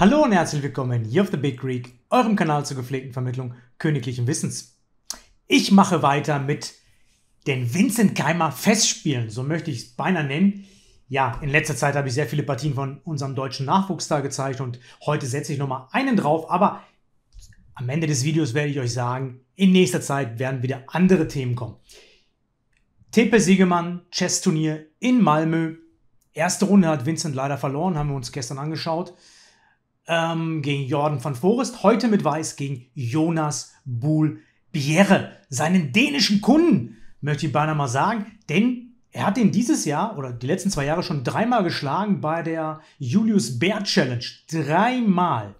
Hallo und herzlich willkommen hier auf The Big Greek, eurem Kanal zur gepflegten Vermittlung königlichen Wissens. Ich mache weiter mit den Vincent Keimer Festspielen, so möchte ich es beinahe nennen. Ja, in letzter Zeit habe ich sehr viele Partien von unserem deutschen Nachwuchs da gezeigt und heute setze ich nochmal einen drauf, aber am Ende des Videos werde ich euch sagen, in nächster Zeit werden wieder andere Themen kommen. TP Siegemann, Chess-Turnier in Malmö. Erste Runde hat Vincent leider verloren, haben wir uns gestern angeschaut ähm, gegen Jordan van Forest, heute mit Weiß gegen Jonas Buhl Bjerre, seinen dänischen Kunden, möchte ich beinahe mal sagen, denn er hat ihn dieses Jahr oder die letzten zwei Jahre schon dreimal geschlagen bei der Julius Bär Challenge. Dreimal.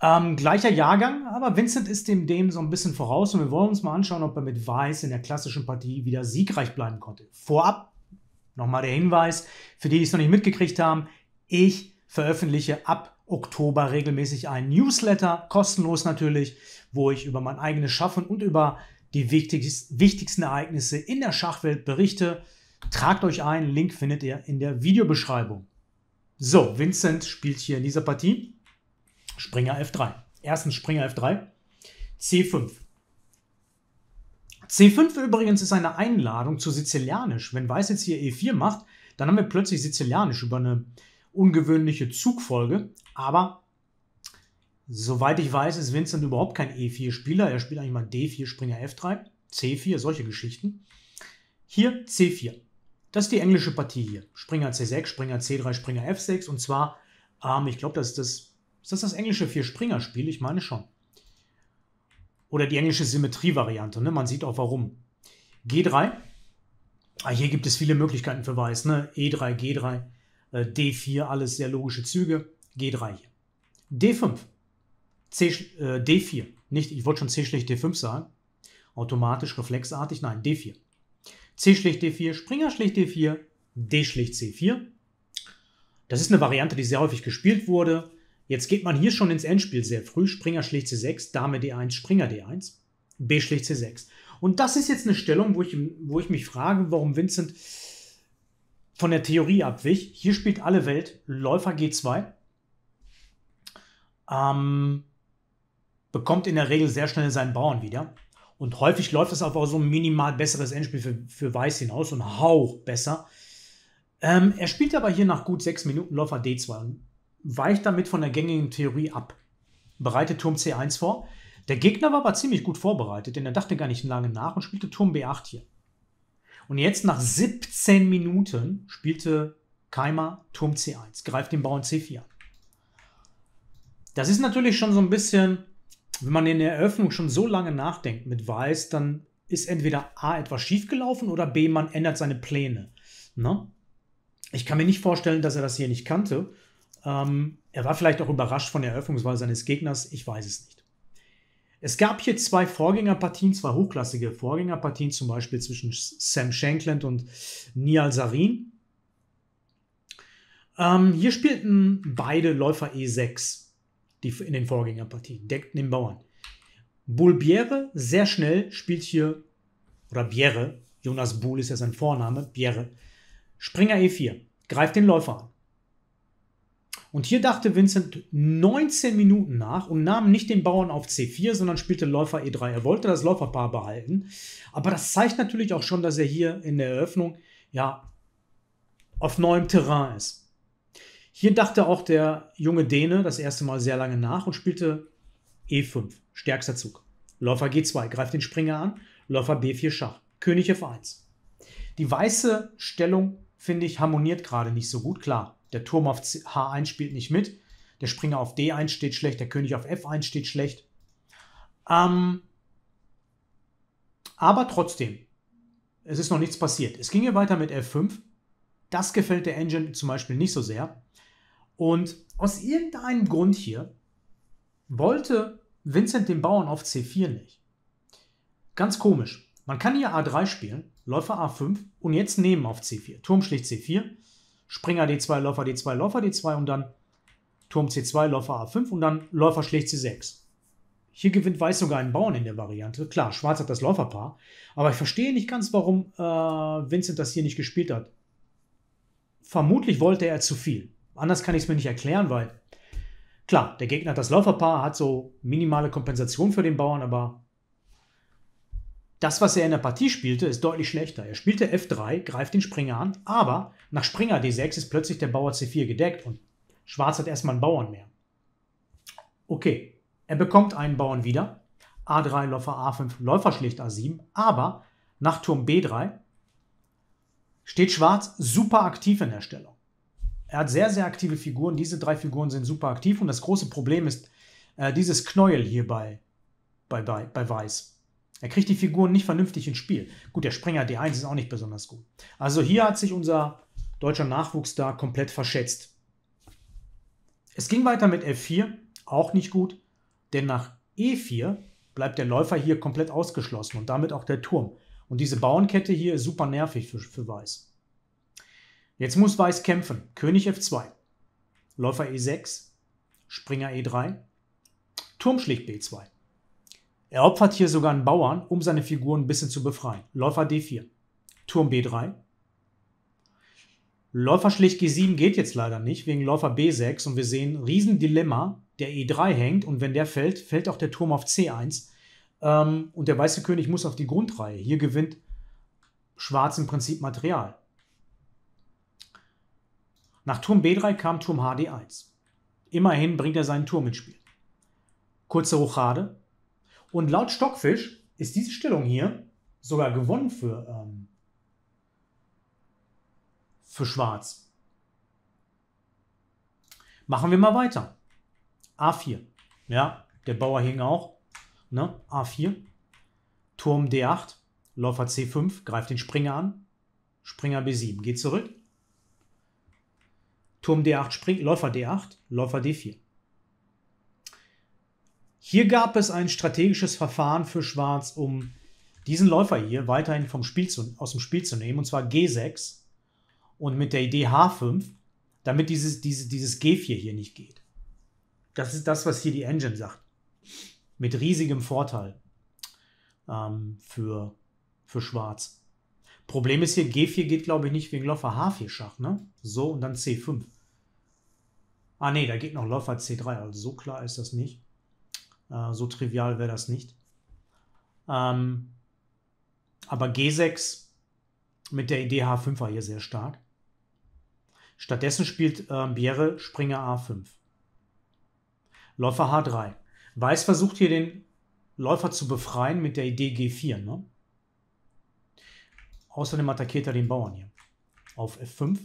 Ähm, gleicher Jahrgang, aber Vincent ist dem dem so ein bisschen voraus und wir wollen uns mal anschauen, ob er mit Weiß in der klassischen Partie wieder siegreich bleiben konnte. Vorab nochmal der Hinweis, für die, die es noch nicht mitgekriegt haben, ich veröffentliche ab Oktober regelmäßig ein Newsletter, kostenlos natürlich, wo ich über mein eigenes Schaffen und über die wichtigsten Ereignisse in der Schachwelt berichte. Tragt euch ein, Link findet ihr in der Videobeschreibung. So, Vincent spielt hier in dieser Partie Springer F3. Erstens Springer F3, C5. C5 übrigens ist eine Einladung zu Sizilianisch. Wenn Weiß jetzt hier E4 macht, dann haben wir plötzlich Sizilianisch über eine ungewöhnliche Zugfolge. Aber soweit ich weiß, ist Vincent überhaupt kein E4-Spieler. Er spielt eigentlich mal D4, Springer F3, C4, solche Geschichten. Hier C4. Das ist die englische Partie hier. Springer C6, Springer C3, Springer F6. Und zwar, ähm, ich glaube, das ist das, ist das, das englische Vier-Springer-Spiel? Ich meine schon. Oder die englische Symmetrie-Variante. Ne? Man sieht auch warum. G3. Ah, hier gibt es viele Möglichkeiten für Weiß. Ne? E3, G3, äh, D4, alles sehr logische Züge. G3 hier. D5. C, äh, D4. Nicht, ich wollte schon C schlicht D5 sagen. Automatisch, reflexartig, nein, D4. C schlicht D4, Springer schlicht D4, D schlicht C4. Das ist eine Variante, die sehr häufig gespielt wurde. Jetzt geht man hier schon ins Endspiel sehr früh. Springer schlicht C6, Dame D1, Springer D1, B schlicht C6. Und das ist jetzt eine Stellung, wo ich, wo ich mich frage, warum Vincent von der Theorie abwich. Hier spielt alle Welt Läufer G2, ähm, bekommt in der Regel sehr schnell seinen Bauern wieder. Und häufig läuft es auf so ein minimal besseres Endspiel für, für Weiß hinaus, so ein Hauch besser. Ähm, er spielt aber hier nach gut sechs Minuten Läufer D2 und weicht damit von der gängigen Theorie ab. Bereitet Turm C1 vor. Der Gegner war aber ziemlich gut vorbereitet, denn er dachte gar nicht lange nach und spielte Turm B8 hier. Und jetzt nach 17 Minuten spielte Keimer Turm C1, greift den Bauern C4 an. Das ist natürlich schon so ein bisschen, wenn man in der Eröffnung schon so lange nachdenkt mit Weiß, dann ist entweder A etwas schiefgelaufen oder B, man ändert seine Pläne. Ne? Ich kann mir nicht vorstellen, dass er das hier nicht kannte. Ähm, er war vielleicht auch überrascht von der Eröffnungswahl seines Gegners, ich weiß es nicht. Es gab hier zwei Vorgängerpartien, zwei hochklassige Vorgängerpartien, zum Beispiel zwischen Sam Shankland und Nial Sarin. Ähm, hier spielten beide Läufer E6 die in den Vorgängerpartien, deckt den Bauern. Bulbiere, sehr schnell, spielt hier, oder Bierre, Jonas Buhl ist ja sein Vorname, Bierre. Springer E4, greift den Läufer an. Und hier dachte Vincent 19 Minuten nach und nahm nicht den Bauern auf C4, sondern spielte Läufer E3. Er wollte das Läuferpaar behalten, aber das zeigt natürlich auch schon, dass er hier in der Eröffnung ja auf neuem Terrain ist. Hier dachte auch der junge Däne das erste Mal sehr lange nach und spielte E5, stärkster Zug. Läufer G2 greift den Springer an, Läufer B4 Schach, König F1. Die weiße Stellung, finde ich, harmoniert gerade nicht so gut. Klar, der Turm auf H1 spielt nicht mit, der Springer auf D1 steht schlecht, der König auf F1 steht schlecht. Ähm, aber trotzdem, es ist noch nichts passiert. Es ging hier weiter mit F5. Das gefällt der Engine zum Beispiel nicht so sehr. Und aus irgendeinem Grund hier wollte Vincent den Bauern auf C4 nicht. Ganz komisch. Man kann hier A3 spielen, Läufer A5 und jetzt nehmen auf C4. Turm schlägt C4, Springer D2, Läufer D2, Läufer D2 und dann Turm C2, Läufer A5 und dann Läufer schlägt C6. Hier gewinnt Weiß sogar einen Bauern in der Variante. Klar, Schwarz hat das Läuferpaar, aber ich verstehe nicht ganz, warum äh, Vincent das hier nicht gespielt hat. Vermutlich wollte er zu viel. Anders kann ich es mir nicht erklären, weil klar, der Gegner hat das Läuferpaar, hat so minimale Kompensation für den Bauern, aber das, was er in der Partie spielte, ist deutlich schlechter. Er spielte F3, greift den Springer an, aber nach Springer D6 ist plötzlich der Bauer C4 gedeckt und Schwarz hat erstmal einen Bauern mehr. Okay, er bekommt einen Bauern wieder. A3, Läufer A5, Läufer schlicht A7, aber nach Turm B3 steht Schwarz super aktiv in der Stellung. Er hat sehr, sehr aktive Figuren. Diese drei Figuren sind super aktiv. Und das große Problem ist äh, dieses Knäuel hier bei, bei, bei, bei Weiß. Er kriegt die Figuren nicht vernünftig ins Spiel. Gut, der Springer D1 ist auch nicht besonders gut. Also hier hat sich unser deutscher Nachwuchs da komplett verschätzt. Es ging weiter mit F4, auch nicht gut, denn nach E4 bleibt der Läufer hier komplett ausgeschlossen und damit auch der Turm. Und diese Bauernkette hier ist super nervig für, für Weiß. Jetzt muss Weiß kämpfen. König F2. Läufer E6. Springer E3. Turm schlägt B2. Er opfert hier sogar einen Bauern, um seine Figuren ein bisschen zu befreien. Läufer D4. Turm B3. Läufer schlicht G7 geht jetzt leider nicht, wegen Läufer B6 und wir sehen Riesendilemma, der E3 hängt und wenn der fällt, fällt auch der Turm auf C1 ähm, und der weiße König muss auf die Grundreihe. Hier gewinnt Schwarz im Prinzip Material. Nach Turm B3 kam Turm HD1. Immerhin bringt er seinen Turm ins Spiel. Kurze Rochade. Und laut Stockfisch ist diese Stellung hier sogar gewonnen für, ähm, für Schwarz. Machen wir mal weiter. A4. Ja, der Bauer hing auch. Ne? A4. Turm D8. Läufer C5 greift den Springer an. Springer B7 geht zurück. Turm D8 springt, Läufer D8, Läufer D4. Hier gab es ein strategisches Verfahren für Schwarz, um diesen Läufer hier weiterhin vom Spiel zu, aus dem Spiel zu nehmen, und zwar G6 und mit der Idee H5, damit dieses, dieses, dieses G4 hier nicht geht. Das ist das, was hier die Engine sagt. Mit riesigem Vorteil ähm, für, für Schwarz. Problem ist hier, G4 geht, glaube ich, nicht wegen Läufer H4 Schach, ne? So, und dann C5. Ah, ne, da geht noch Läufer C3. Also so klar ist das nicht. Äh, so trivial wäre das nicht. Ähm, aber G6 mit der Idee H5 war hier sehr stark. Stattdessen spielt äh, Biere Springer A5. Läufer H3. Weiß versucht hier den Läufer zu befreien mit der Idee G4. Ne? Außerdem attackiert er den Bauern hier. Auf F5.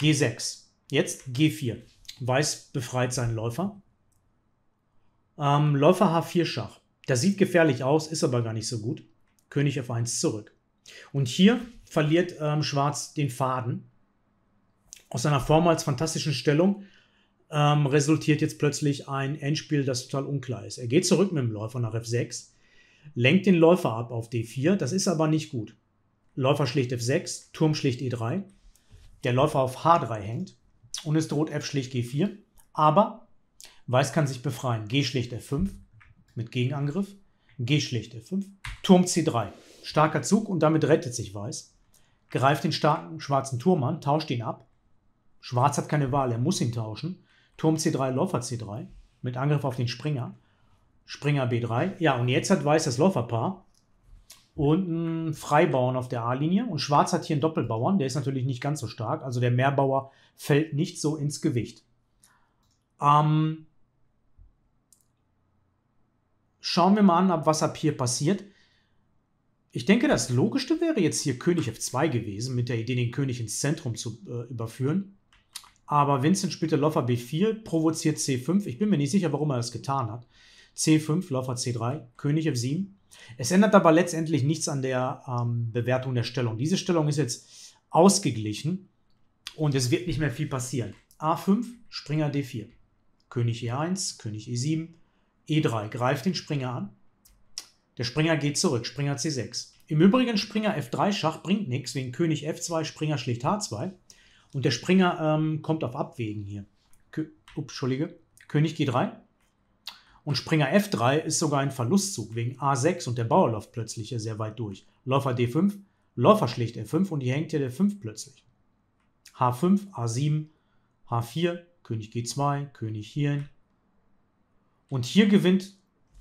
G6. Jetzt G4. Weiß befreit seinen Läufer. Ähm, Läufer H4 Schach. Das sieht gefährlich aus, ist aber gar nicht so gut. König F1 zurück. Und hier verliert ähm, Schwarz den Faden. Aus seiner vormals fantastischen Stellung ähm, resultiert jetzt plötzlich ein Endspiel, das total unklar ist. Er geht zurück mit dem Läufer nach F6 lenkt den Läufer ab auf D4, das ist aber nicht gut. Läufer schlicht F6, Turm schlicht E3, der Läufer auf H3 hängt und es droht F schlicht G4, aber Weiß kann sich befreien, G schlicht F5 mit Gegenangriff, G schlicht F5, Turm C3, starker Zug und damit rettet sich Weiß, greift den starken schwarzen Turm an, tauscht ihn ab, Schwarz hat keine Wahl, er muss ihn tauschen, Turm C3, Läufer C3 mit Angriff auf den Springer, Springer B3. Ja, und jetzt hat Weiß das Läuferpaar und einen Freibauern auf der A-Linie. Und Schwarz hat hier einen Doppelbauern, der ist natürlich nicht ganz so stark. Also der Mehrbauer fällt nicht so ins Gewicht. Ähm, schauen wir mal an, was ab hier passiert. Ich denke, das Logischste wäre jetzt hier König F2 gewesen, mit der Idee, den König ins Zentrum zu äh, überführen. Aber Vincent spielte Läufer B4, provoziert C5. Ich bin mir nicht sicher, warum er das getan hat. C5, Läufer C3, König F7. Es ändert aber letztendlich nichts an der ähm, Bewertung der Stellung. Diese Stellung ist jetzt ausgeglichen und es wird nicht mehr viel passieren. A5, Springer D4, König E1, König E7, E3, greift den Springer an. Der Springer geht zurück, Springer C6. Im Übrigen, Springer F3 Schach bringt nichts, wegen König F2, Springer schlägt H2. Und der Springer ähm, kommt auf Abwägen hier. Kö Ups, Entschuldige. König G3, und Springer F3 ist sogar ein Verlustzug wegen A6 und der Bauer läuft plötzlich hier sehr weit durch. Läufer D5, Läufer schlägt F5 und hier hängt hier der 5 plötzlich. H5, A7, H4, König G2, König hierhin. Und hier gewinnt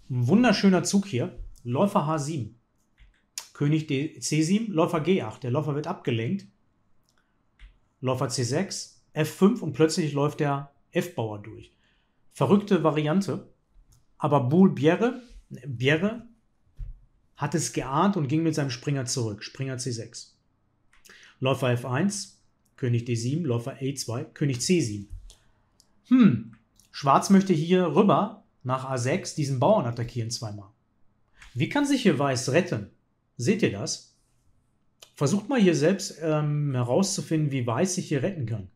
ein wunderschöner Zug hier, Läufer H7, König D C7, Läufer G8. Der Läufer wird abgelenkt. Läufer C6, F5 und plötzlich läuft der F-Bauer durch. Verrückte Variante. Aber Bull Bierre, Bierre hat es geahnt und ging mit seinem Springer zurück. Springer C6. Läufer F1, König D7, Läufer a 2 König C7. Hm, Schwarz möchte hier rüber nach A6 diesen Bauern attackieren zweimal. Wie kann sich hier Weiß retten? Seht ihr das? Versucht mal hier selbst ähm, herauszufinden, wie Weiß sich hier retten kann.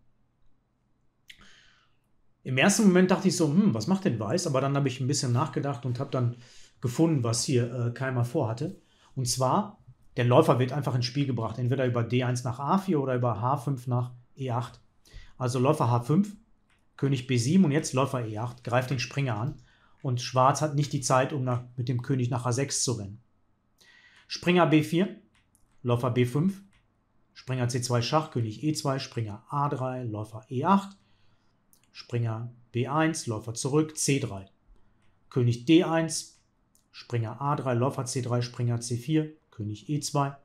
Im ersten Moment dachte ich so, hm, was macht denn Weiß? Aber dann habe ich ein bisschen nachgedacht und habe dann gefunden, was hier äh, Keimer vorhatte. Und zwar, der Läufer wird einfach ins Spiel gebracht, entweder über D1 nach A4 oder über H5 nach E8. Also Läufer H5, König B7 und jetzt Läufer E8, greift den Springer an. Und Schwarz hat nicht die Zeit, um nach, mit dem König nach a 6 zu rennen. Springer B4, Läufer B5, Springer C2 Schach, König E2, Springer A3, Läufer E8, Springer B1, Läufer zurück, C3. König D1, Springer A3, Läufer C3, Springer C4, König E2.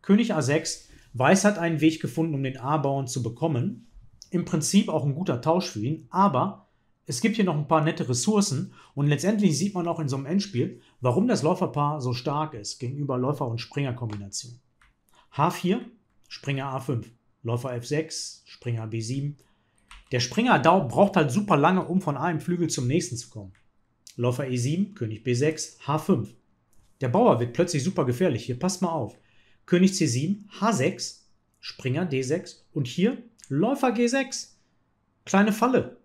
König A6, Weiß hat einen Weg gefunden, um den A-Bauern zu bekommen. Im Prinzip auch ein guter Tausch für ihn, aber es gibt hier noch ein paar nette Ressourcen und letztendlich sieht man auch in so einem Endspiel, warum das Läuferpaar so stark ist gegenüber Läufer- und Springer-Kombination. H4, Springer A5, Läufer F6, Springer B7, der Springer braucht halt super lange, um von einem Flügel zum nächsten zu kommen. Läufer E7, König B6, H5. Der Bauer wird plötzlich super gefährlich. Hier passt mal auf. König C7, H6, Springer D6 und hier Läufer G6. Kleine Falle.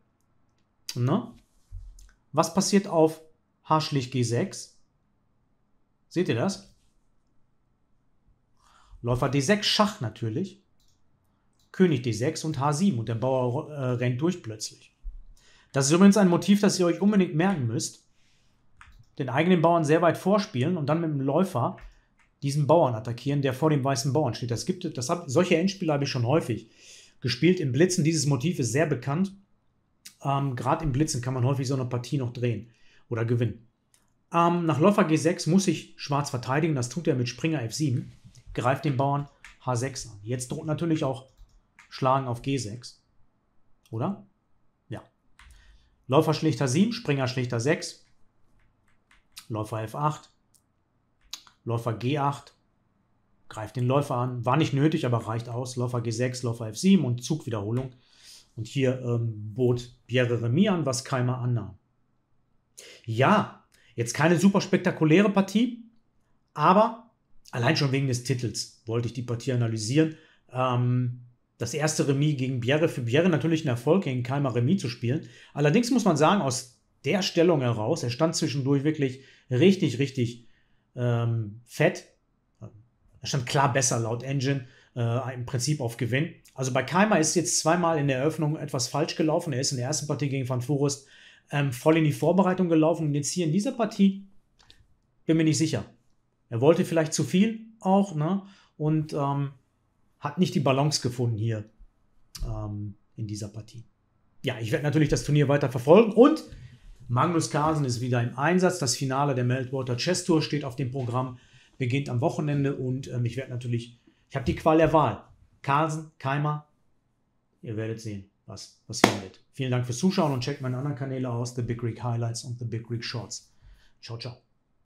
Na? Ne? Was passiert auf H schlicht G6? Seht ihr das? Läufer D6 Schach natürlich. König D6 und H7 und der Bauer äh, rennt durch plötzlich. Das ist übrigens ein Motiv, das ihr euch unbedingt merken müsst. Den eigenen Bauern sehr weit vorspielen und dann mit dem Läufer diesen Bauern attackieren, der vor dem weißen Bauern steht. Das gibt, das hab, solche Endspiele habe ich schon häufig gespielt im Blitzen. Dieses Motiv ist sehr bekannt. Ähm, Gerade im Blitzen kann man häufig so eine Partie noch drehen oder gewinnen. Ähm, nach Läufer G6 muss ich Schwarz verteidigen. Das tut er mit Springer F7. Greift den Bauern H6 an. Jetzt droht natürlich auch schlagen auf G6. Oder? Ja. Läufer schlichter 7, Springer schlichter 6. Läufer F8. Läufer G8. Greift den Läufer an. War nicht nötig, aber reicht aus. Läufer G6, Läufer F7 und Zugwiederholung. Und hier ähm, bot Pierre Remy an, was Keimer annahm. Ja, jetzt keine super spektakuläre Partie, aber allein schon wegen des Titels wollte ich die Partie analysieren. Ähm, das erste Remis gegen Bjerre für Bjerre natürlich ein Erfolg, gegen Kalmar Remis zu spielen. Allerdings muss man sagen, aus der Stellung heraus, er stand zwischendurch wirklich richtig, richtig ähm, fett. Er stand klar besser laut Engine, äh, im Prinzip auf Gewinn. Also bei Keimer ist jetzt zweimal in der Eröffnung etwas falsch gelaufen. Er ist in der ersten Partie gegen Van Forest ähm, voll in die Vorbereitung gelaufen. Und jetzt hier in dieser Partie bin mir nicht sicher. Er wollte vielleicht zu viel auch, ne? Und ähm, hat nicht die Balance gefunden hier ähm, in dieser Partie. Ja, ich werde natürlich das Turnier weiter verfolgen und Magnus Carlsen ist wieder im Einsatz. Das Finale der Meltwater Chess Tour steht auf dem Programm, beginnt am Wochenende und ähm, ich werde natürlich, ich habe die Qual der Wahl. Carlsen, Keimer, ihr werdet sehen, was, was wird. Vielen Dank fürs Zuschauen und checkt meine anderen Kanäle aus, The Big Greek Highlights und The Big Greek Shorts. Ciao, ciao.